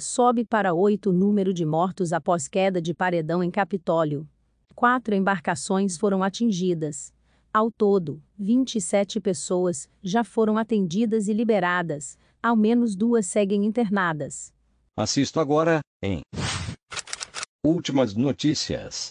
Sobe para oito o número de mortos após queda de paredão em Capitólio. Quatro embarcações foram atingidas. Ao todo, 27 pessoas já foram atendidas e liberadas, ao menos duas seguem internadas. Assisto agora, em Últimas notícias.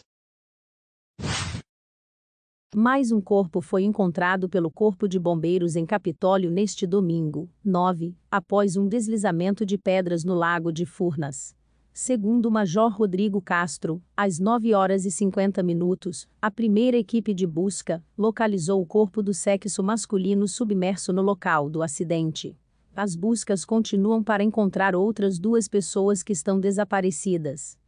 Mais um corpo foi encontrado pelo Corpo de Bombeiros em Capitólio neste domingo, 9, após um deslizamento de pedras no Lago de Furnas. Segundo o Major Rodrigo Castro, às 9 horas e 50 minutos, a primeira equipe de busca localizou o corpo do sexo masculino submerso no local do acidente. As buscas continuam para encontrar outras duas pessoas que estão desaparecidas.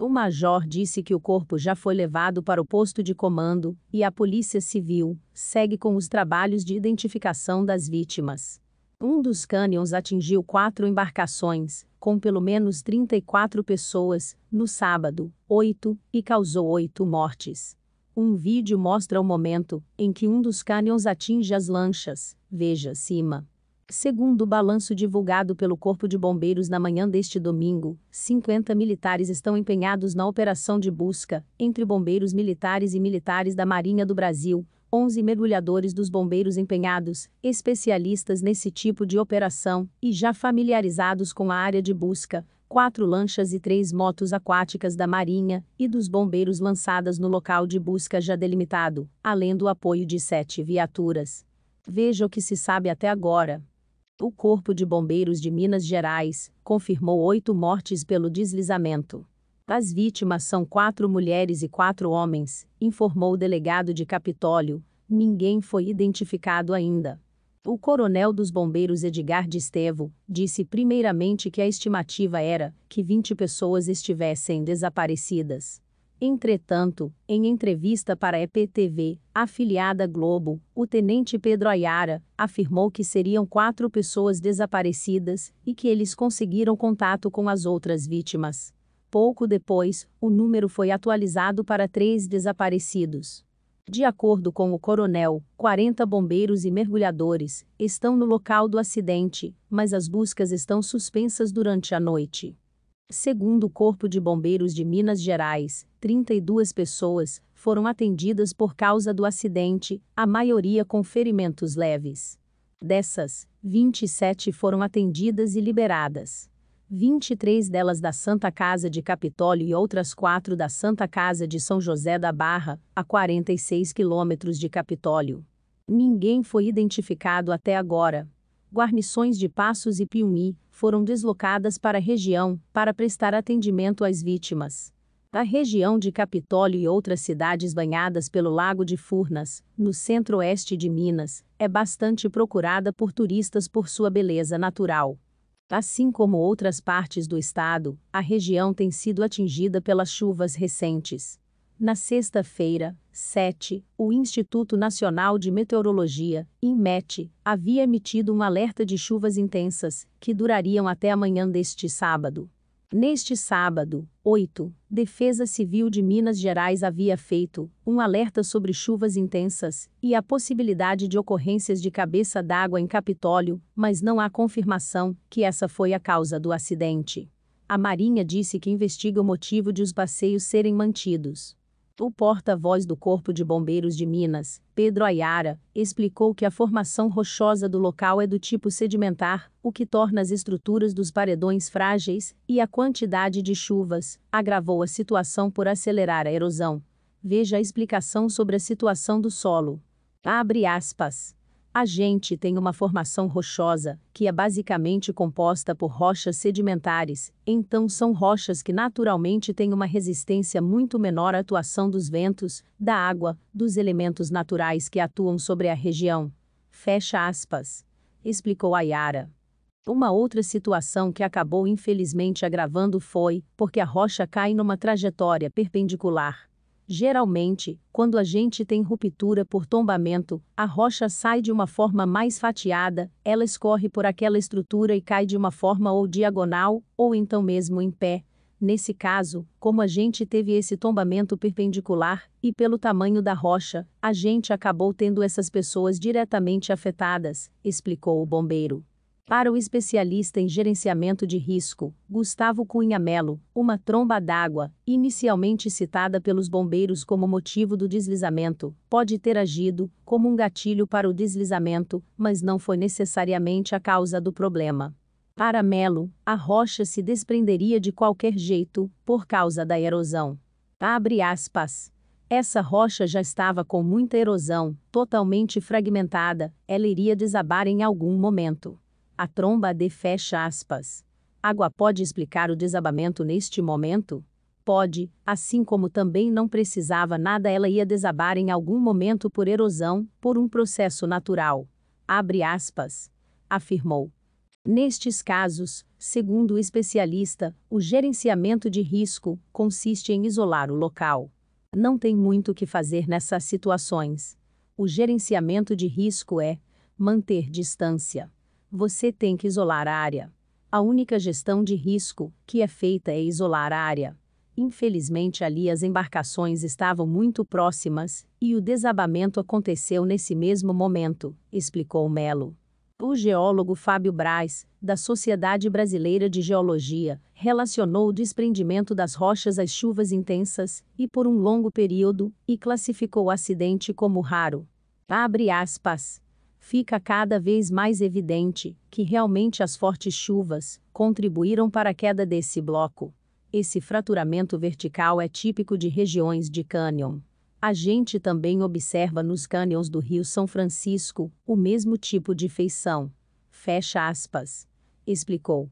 O major disse que o corpo já foi levado para o posto de comando e a Polícia Civil segue com os trabalhos de identificação das vítimas. Um dos cânions atingiu quatro embarcações, com pelo menos 34 pessoas, no sábado, oito, e causou oito mortes. Um vídeo mostra o momento em que um dos cânions atinge as lanchas, veja acima. Segundo o balanço divulgado pelo Corpo de Bombeiros na manhã deste domingo, 50 militares estão empenhados na operação de busca, entre bombeiros militares e militares da Marinha do Brasil, 11 mergulhadores dos bombeiros empenhados, especialistas nesse tipo de operação e já familiarizados com a área de busca, quatro lanchas e três motos aquáticas da Marinha e dos bombeiros lançadas no local de busca já delimitado, além do apoio de sete viaturas. Veja o que se sabe até agora. O Corpo de Bombeiros de Minas Gerais confirmou oito mortes pelo deslizamento. As vítimas são quatro mulheres e quatro homens, informou o delegado de Capitólio. Ninguém foi identificado ainda. O coronel dos bombeiros Edgar de Estevo disse primeiramente que a estimativa era que 20 pessoas estivessem desaparecidas. Entretanto, em entrevista para a EPTV, afiliada Globo, o tenente Pedro Ayara afirmou que seriam quatro pessoas desaparecidas e que eles conseguiram contato com as outras vítimas. Pouco depois, o número foi atualizado para três desaparecidos. De acordo com o coronel, 40 bombeiros e mergulhadores estão no local do acidente, mas as buscas estão suspensas durante a noite. Segundo o Corpo de Bombeiros de Minas Gerais, 32 pessoas foram atendidas por causa do acidente, a maioria com ferimentos leves. Dessas, 27 foram atendidas e liberadas. 23 delas da Santa Casa de Capitólio e outras quatro da Santa Casa de São José da Barra, a 46 quilômetros de Capitólio. Ninguém foi identificado até agora. Guarnições de Passos e Piumi foram deslocadas para a região para prestar atendimento às vítimas da região de Capitólio e outras cidades banhadas pelo Lago de Furnas, no centro-oeste de Minas, é bastante procurada por turistas por sua beleza natural. Assim como outras partes do estado, a região tem sido atingida pelas chuvas recentes. Na sexta-feira, 7, o Instituto Nacional de Meteorologia, INMET, havia emitido um alerta de chuvas intensas, que durariam até amanhã deste sábado. Neste sábado, 8, Defesa Civil de Minas Gerais havia feito um alerta sobre chuvas intensas e a possibilidade de ocorrências de cabeça d'água em Capitólio, mas não há confirmação que essa foi a causa do acidente. A Marinha disse que investiga o motivo de os passeios serem mantidos. O porta-voz do Corpo de Bombeiros de Minas, Pedro Ayara, explicou que a formação rochosa do local é do tipo sedimentar, o que torna as estruturas dos paredões frágeis, e a quantidade de chuvas agravou a situação por acelerar a erosão. Veja a explicação sobre a situação do solo. Abre aspas. A gente tem uma formação rochosa, que é basicamente composta por rochas sedimentares, então são rochas que naturalmente têm uma resistência muito menor à atuação dos ventos, da água, dos elementos naturais que atuam sobre a região. Fecha aspas. Explicou Ayara. Uma outra situação que acabou infelizmente agravando foi porque a rocha cai numa trajetória perpendicular. Geralmente, quando a gente tem ruptura por tombamento, a rocha sai de uma forma mais fatiada, ela escorre por aquela estrutura e cai de uma forma ou diagonal, ou então mesmo em pé. Nesse caso, como a gente teve esse tombamento perpendicular, e pelo tamanho da rocha, a gente acabou tendo essas pessoas diretamente afetadas, explicou o bombeiro. Para o especialista em gerenciamento de risco, Gustavo Cunha Melo, uma tromba d'água, inicialmente citada pelos bombeiros como motivo do deslizamento, pode ter agido como um gatilho para o deslizamento, mas não foi necessariamente a causa do problema. Para Melo, a rocha se desprenderia de qualquer jeito, por causa da erosão. Abre aspas. Essa rocha já estava com muita erosão, totalmente fragmentada, ela iria desabar em algum momento. A tromba de fecha aspas. Água pode explicar o desabamento neste momento? Pode, assim como também não precisava nada, ela ia desabar em algum momento por erosão, por um processo natural. Abre aspas. Afirmou. Nestes casos, segundo o especialista, o gerenciamento de risco consiste em isolar o local. Não tem muito o que fazer nessas situações. O gerenciamento de risco é manter distância. Você tem que isolar a área. A única gestão de risco que é feita é isolar a área. Infelizmente, ali as embarcações estavam muito próximas e o desabamento aconteceu nesse mesmo momento, explicou Melo. O geólogo Fábio Braz, da Sociedade Brasileira de Geologia, relacionou o desprendimento das rochas às chuvas intensas, e por um longo período, e classificou o acidente como raro. Abre aspas fica cada vez mais evidente que realmente as fortes chuvas contribuíram para a queda desse bloco. Esse fraturamento vertical é típico de regiões de cânion. A gente também observa nos cânions do Rio São Francisco o mesmo tipo de feição. Fecha aspas. Explicou.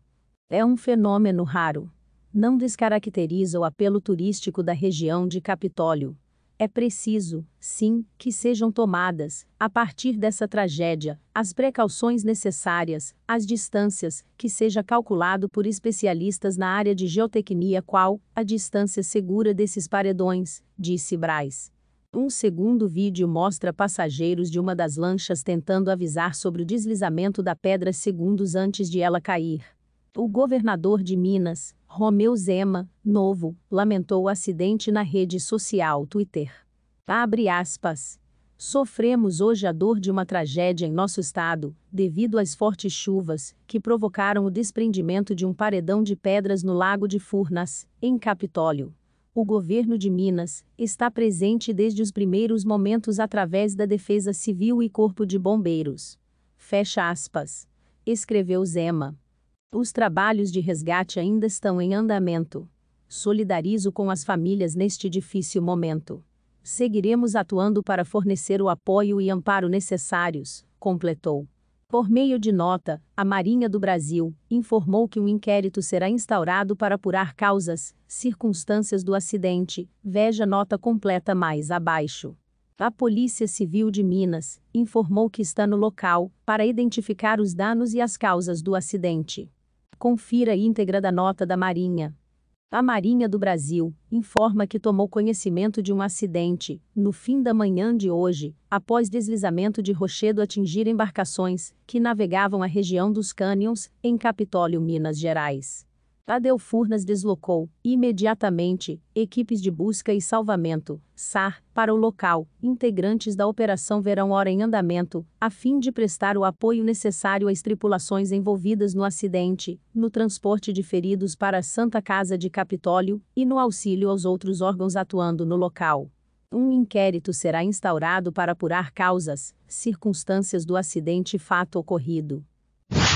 É um fenômeno raro. Não descaracteriza o apelo turístico da região de Capitólio é preciso, sim, que sejam tomadas, a partir dessa tragédia, as precauções necessárias, as distâncias, que seja calculado por especialistas na área de geotecnia qual a distância segura desses paredões, disse Braz. Um segundo vídeo mostra passageiros de uma das lanchas tentando avisar sobre o deslizamento da pedra segundos antes de ela cair. O governador de Minas, Romeu Zema, novo, lamentou o acidente na rede social Twitter. Abre aspas. Sofremos hoje a dor de uma tragédia em nosso estado, devido às fortes chuvas, que provocaram o desprendimento de um paredão de pedras no Lago de Furnas, em Capitólio. O governo de Minas está presente desde os primeiros momentos através da Defesa Civil e Corpo de Bombeiros. Fecha aspas. Escreveu Zema. Os trabalhos de resgate ainda estão em andamento. Solidarizo com as famílias neste difícil momento. Seguiremos atuando para fornecer o apoio e amparo necessários, completou. Por meio de nota, a Marinha do Brasil informou que um inquérito será instaurado para apurar causas, circunstâncias do acidente. Veja nota completa mais abaixo. A Polícia Civil de Minas informou que está no local para identificar os danos e as causas do acidente. Confira a íntegra da nota da Marinha. A Marinha do Brasil informa que tomou conhecimento de um acidente, no fim da manhã de hoje, após deslizamento de rochedo atingir embarcações que navegavam a região dos cânions, em Capitólio, Minas Gerais. Tadeu Furnas deslocou, imediatamente, equipes de busca e salvamento, SAR, para o local, integrantes da Operação Verão Hora em Andamento, a fim de prestar o apoio necessário às tripulações envolvidas no acidente, no transporte de feridos para a Santa Casa de Capitólio e no auxílio aos outros órgãos atuando no local. Um inquérito será instaurado para apurar causas, circunstâncias do acidente e fato ocorrido.